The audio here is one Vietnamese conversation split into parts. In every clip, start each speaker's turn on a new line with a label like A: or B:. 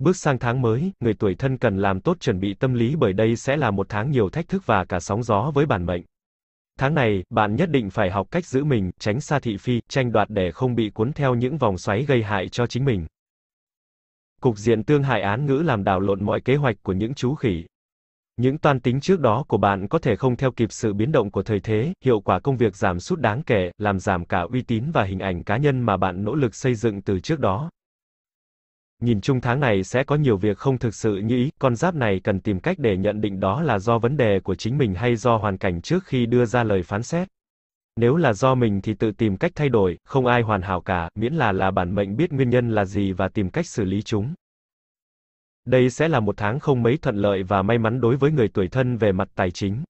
A: Bước sang tháng mới, người tuổi thân cần làm tốt chuẩn bị tâm lý bởi đây sẽ là một tháng nhiều thách thức và cả sóng gió với bản mệnh. Tháng này, bạn nhất định phải học cách giữ mình, tránh xa thị phi, tranh đoạt để không bị cuốn theo những vòng xoáy gây hại cho chính mình. Cục diện tương hại án ngữ làm đảo lộn mọi kế hoạch của những chú khỉ. Những toan tính trước đó của bạn có thể không theo kịp sự biến động của thời thế, hiệu quả công việc giảm sút đáng kể, làm giảm cả uy tín và hình ảnh cá nhân mà bạn nỗ lực xây dựng từ trước đó. Nhìn chung tháng này sẽ có nhiều việc không thực sự như ý, con giáp này cần tìm cách để nhận định đó là do vấn đề của chính mình hay do hoàn cảnh trước khi đưa ra lời phán xét. Nếu là do mình thì tự tìm cách thay đổi, không ai hoàn hảo cả, miễn là là bản mệnh biết nguyên nhân là gì và tìm cách xử lý chúng. Đây sẽ là một tháng không mấy thuận lợi và may mắn đối với người tuổi thân về mặt tài chính.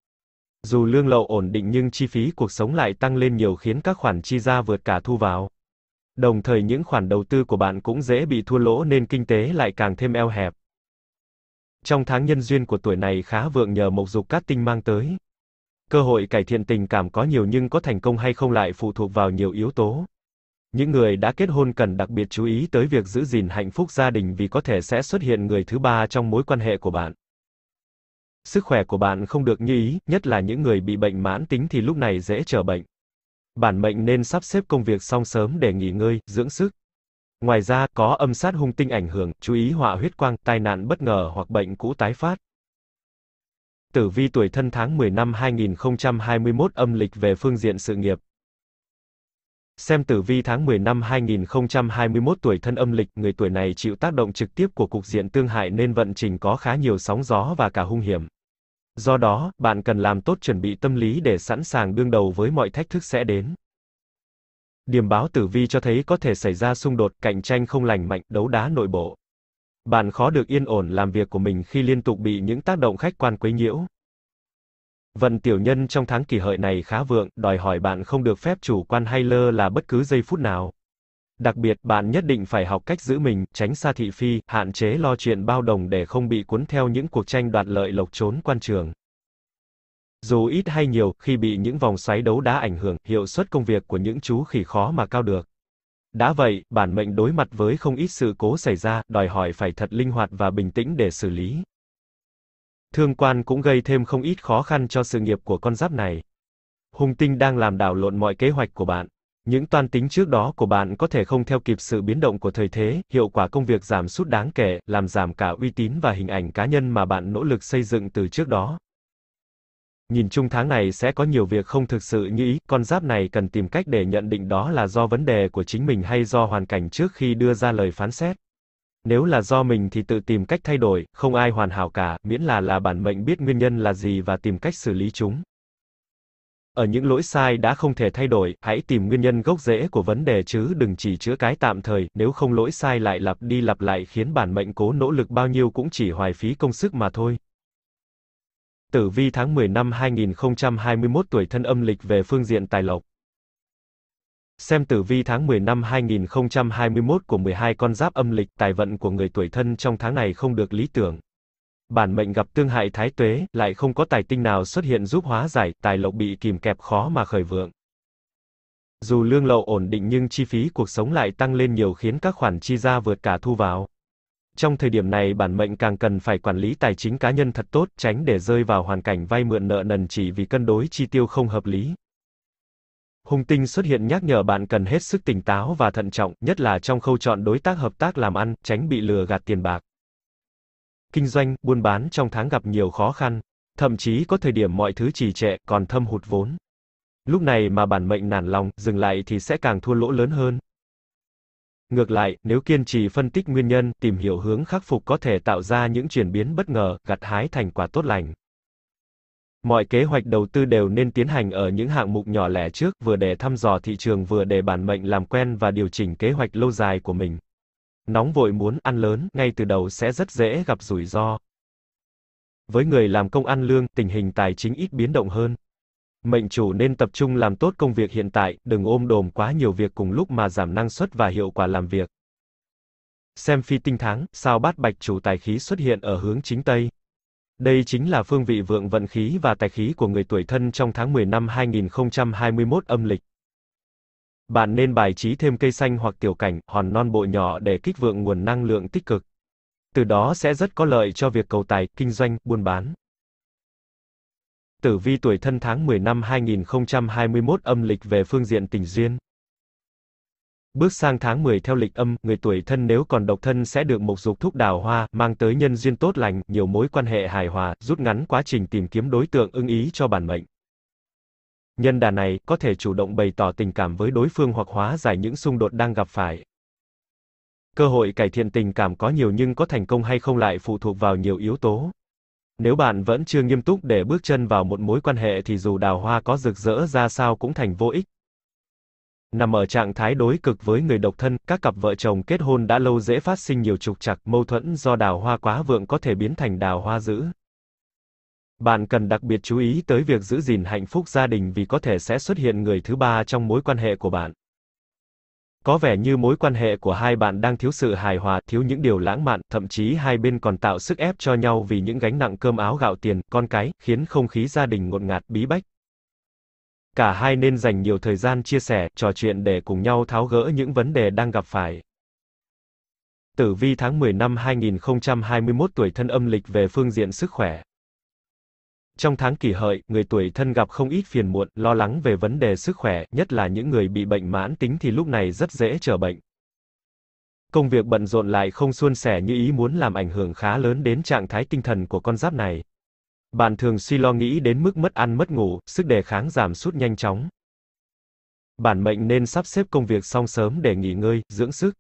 A: Dù lương lậu ổn định nhưng chi phí cuộc sống lại tăng lên nhiều khiến các khoản chi ra vượt cả thu vào. Đồng thời những khoản đầu tư của bạn cũng dễ bị thua lỗ nên kinh tế lại càng thêm eo hẹp. Trong tháng nhân duyên của tuổi này khá vượng nhờ mộc dục cát tinh mang tới. Cơ hội cải thiện tình cảm có nhiều nhưng có thành công hay không lại phụ thuộc vào nhiều yếu tố. Những người đã kết hôn cần đặc biệt chú ý tới việc giữ gìn hạnh phúc gia đình vì có thể sẽ xuất hiện người thứ ba trong mối quan hệ của bạn. Sức khỏe của bạn không được như ý, nhất là những người bị bệnh mãn tính thì lúc này dễ trở bệnh. Bản mệnh nên sắp xếp công việc xong sớm để nghỉ ngơi, dưỡng sức. Ngoài ra, có âm sát hung tinh ảnh hưởng, chú ý họa huyết quang, tai nạn bất ngờ hoặc bệnh cũ tái phát. Tử vi tuổi thân tháng 10 năm 2021 âm lịch về phương diện sự nghiệp. Xem tử vi tháng 10 năm 2021 tuổi thân âm lịch, người tuổi này chịu tác động trực tiếp của cục diện tương hại nên vận trình có khá nhiều sóng gió và cả hung hiểm do đó, bạn cần làm tốt chuẩn bị tâm lý để sẵn sàng đương đầu với mọi thách thức sẽ đến. Điểm báo tử vi cho thấy có thể xảy ra xung đột, cạnh tranh không lành mạnh, đấu đá nội bộ. Bạn khó được yên ổn làm việc của mình khi liên tục bị những tác động khách quan quấy nhiễu. Vận tiểu nhân trong tháng kỷ hợi này khá vượng, đòi hỏi bạn không được phép chủ quan hay lơ là bất cứ giây phút nào. Đặc biệt, bạn nhất định phải học cách giữ mình, tránh xa thị phi, hạn chế lo chuyện bao đồng để không bị cuốn theo những cuộc tranh đoạt lợi lộc trốn quan trường. Dù ít hay nhiều, khi bị những vòng xoáy đấu đá ảnh hưởng, hiệu suất công việc của những chú khỉ khó mà cao được. Đã vậy, bản mệnh đối mặt với không ít sự cố xảy ra, đòi hỏi phải thật linh hoạt và bình tĩnh để xử lý. Thương quan cũng gây thêm không ít khó khăn cho sự nghiệp của con giáp này. Hùng tinh đang làm đảo lộn mọi kế hoạch của bạn. Những toan tính trước đó của bạn có thể không theo kịp sự biến động của thời thế, hiệu quả công việc giảm sút đáng kể, làm giảm cả uy tín và hình ảnh cá nhân mà bạn nỗ lực xây dựng từ trước đó. Nhìn chung tháng này sẽ có nhiều việc không thực sự như ý, con giáp này cần tìm cách để nhận định đó là do vấn đề của chính mình hay do hoàn cảnh trước khi đưa ra lời phán xét. Nếu là do mình thì tự tìm cách thay đổi, không ai hoàn hảo cả, miễn là là bản mệnh biết nguyên nhân là gì và tìm cách xử lý chúng. Ở những lỗi sai đã không thể thay đổi, hãy tìm nguyên nhân gốc rễ của vấn đề chứ đừng chỉ chữa cái tạm thời, nếu không lỗi sai lại lặp đi lặp lại khiến bản mệnh cố nỗ lực bao nhiêu cũng chỉ hoài phí công sức mà thôi. Tử vi tháng 10 năm 2021 tuổi thân âm lịch về phương diện tài lộc. Xem tử vi tháng 10 năm 2021 của 12 con giáp âm lịch, tài vận của người tuổi thân trong tháng này không được lý tưởng bản mệnh gặp tương hại thái tuế, lại không có tài tinh nào xuất hiện giúp hóa giải, tài lộc bị kìm kẹp khó mà khởi vượng. Dù lương lậu ổn định nhưng chi phí cuộc sống lại tăng lên nhiều khiến các khoản chi ra vượt cả thu vào. Trong thời điểm này bản mệnh càng cần phải quản lý tài chính cá nhân thật tốt, tránh để rơi vào hoàn cảnh vay mượn nợ nần chỉ vì cân đối chi tiêu không hợp lý. Hung tinh xuất hiện nhắc nhở bạn cần hết sức tỉnh táo và thận trọng, nhất là trong khâu chọn đối tác hợp tác làm ăn, tránh bị lừa gạt tiền bạc kinh doanh, buôn bán trong tháng gặp nhiều khó khăn, thậm chí có thời điểm mọi thứ trì trệ, còn thâm hụt vốn. Lúc này mà bản mệnh nản lòng, dừng lại thì sẽ càng thua lỗ lớn hơn. Ngược lại, nếu kiên trì phân tích nguyên nhân, tìm hiểu hướng khắc phục có thể tạo ra những chuyển biến bất ngờ, gặt hái thành quả tốt lành. Mọi kế hoạch đầu tư đều nên tiến hành ở những hạng mục nhỏ lẻ trước, vừa để thăm dò thị trường vừa để bản mệnh làm quen và điều chỉnh kế hoạch lâu dài của mình. Nóng vội muốn ăn lớn, ngay từ đầu sẽ rất dễ gặp rủi ro. Với người làm công ăn lương, tình hình tài chính ít biến động hơn. Mệnh chủ nên tập trung làm tốt công việc hiện tại, đừng ôm đồm quá nhiều việc cùng lúc mà giảm năng suất và hiệu quả làm việc. Xem phi tinh tháng, sao bát bạch chủ tài khí xuất hiện ở hướng chính Tây. Đây chính là phương vị vượng vận khí và tài khí của người tuổi thân trong tháng 10 năm 2021 âm lịch. Bạn nên bài trí thêm cây xanh hoặc tiểu cảnh, hòn non bộ nhỏ để kích vượng nguồn năng lượng tích cực. Từ đó sẽ rất có lợi cho việc cầu tài, kinh doanh, buôn bán. Tử vi tuổi thân tháng 10 năm 2021 âm lịch về phương diện tình duyên. Bước sang tháng 10 theo lịch âm, người tuổi thân nếu còn độc thân sẽ được mộc dục thúc đào hoa, mang tới nhân duyên tốt lành, nhiều mối quan hệ hài hòa, rút ngắn quá trình tìm kiếm đối tượng ưng ý cho bản mệnh. Nhân đà này, có thể chủ động bày tỏ tình cảm với đối phương hoặc hóa giải những xung đột đang gặp phải. Cơ hội cải thiện tình cảm có nhiều nhưng có thành công hay không lại phụ thuộc vào nhiều yếu tố. Nếu bạn vẫn chưa nghiêm túc để bước chân vào một mối quan hệ thì dù đào hoa có rực rỡ ra sao cũng thành vô ích. Nằm ở trạng thái đối cực với người độc thân, các cặp vợ chồng kết hôn đã lâu dễ phát sinh nhiều trục trặc, mâu thuẫn do đào hoa quá vượng có thể biến thành đào hoa dữ. Bạn cần đặc biệt chú ý tới việc giữ gìn hạnh phúc gia đình vì có thể sẽ xuất hiện người thứ ba trong mối quan hệ của bạn. Có vẻ như mối quan hệ của hai bạn đang thiếu sự hài hòa, thiếu những điều lãng mạn, thậm chí hai bên còn tạo sức ép cho nhau vì những gánh nặng cơm áo gạo tiền, con cái, khiến không khí gia đình ngột ngạt bí bách. Cả hai nên dành nhiều thời gian chia sẻ, trò chuyện để cùng nhau tháo gỡ những vấn đề đang gặp phải. Tử vi tháng 10 năm 2021 tuổi thân âm lịch về phương diện sức khỏe. Trong tháng kỷ hợi, người tuổi thân gặp không ít phiền muộn, lo lắng về vấn đề sức khỏe, nhất là những người bị bệnh mãn tính thì lúc này rất dễ trở bệnh. Công việc bận rộn lại không suôn sẻ như ý muốn làm ảnh hưởng khá lớn đến trạng thái tinh thần của con giáp này. Bạn thường suy lo nghĩ đến mức mất ăn mất ngủ, sức đề kháng giảm sút nhanh chóng. Bản mệnh nên sắp xếp công việc xong sớm để nghỉ ngơi, dưỡng sức.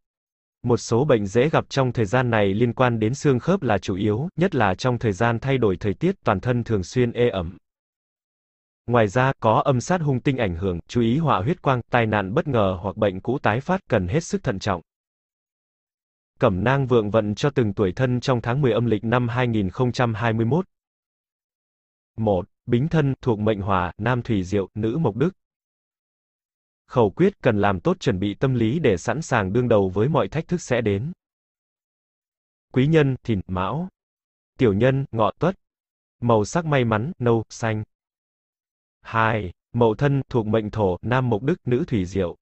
A: Một số bệnh dễ gặp trong thời gian này liên quan đến xương khớp là chủ yếu, nhất là trong thời gian thay đổi thời tiết, toàn thân thường xuyên ê ẩm. Ngoài ra, có âm sát hung tinh ảnh hưởng, chú ý họa huyết quang, tai nạn bất ngờ hoặc bệnh cũ tái phát cần hết sức thận trọng. Cẩm nang vượng vận cho từng tuổi thân trong tháng 10 âm lịch năm 2021. 1. Bính thân, thuộc mệnh hỏa, nam thủy diệu, nữ mộc đức khẩu quyết cần làm tốt chuẩn bị tâm lý để sẵn sàng đương đầu với mọi thách thức sẽ đến. Quý nhân, thìn, mão. Tiểu nhân, ngọ tuất. Màu sắc may mắn, nâu, xanh. 2. Mậu thân, thuộc mệnh thổ, nam mục đức, nữ thủy diệu.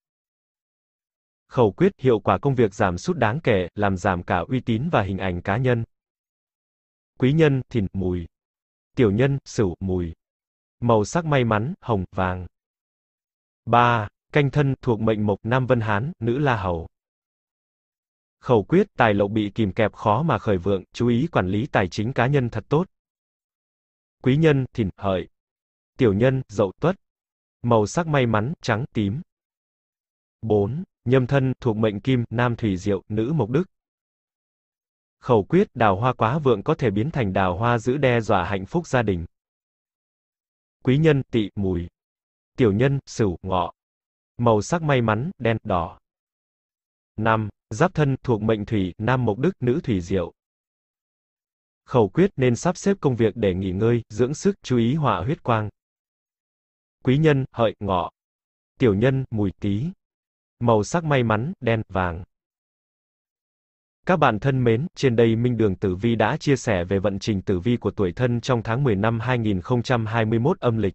A: Khẩu quyết, hiệu quả công việc giảm sút đáng kể, làm giảm cả uy tín và hình ảnh cá nhân. Quý nhân, thìn, mùi. Tiểu nhân, sửu, mùi. Màu sắc may mắn, hồng, vàng. 3. Canh thân, thuộc mệnh mộc, nam Vân Hán, nữ La Hầu. Khẩu quyết, tài lộc bị kìm kẹp khó mà khởi vượng, chú ý quản lý tài chính cá nhân thật tốt. Quý nhân, thìn, hợi. Tiểu nhân, dậu, tuất. Màu sắc may mắn, trắng, tím. 4. Nhâm thân, thuộc mệnh kim, nam thủy diệu, nữ mộc đức. Khẩu quyết, đào hoa quá vượng có thể biến thành đào hoa giữ đe dọa hạnh phúc gia đình. Quý nhân, tỵ, mùi. Tiểu nhân, sửu, ngọ. Màu sắc may mắn, đen, đỏ. 5. Giáp thân, thuộc mệnh thủy, nam mộc đức, nữ thủy diệu. Khẩu quyết nên sắp xếp công việc để nghỉ ngơi, dưỡng sức, chú ý hỏa huyết quang. Quý nhân, hợi, ngọ. Tiểu nhân, mùi tí. Màu sắc may mắn, đen, vàng. Các bạn thân mến, trên đây Minh Đường Tử Vi đã chia sẻ về vận trình tử vi của tuổi thân trong tháng 10 năm 2021 âm lịch.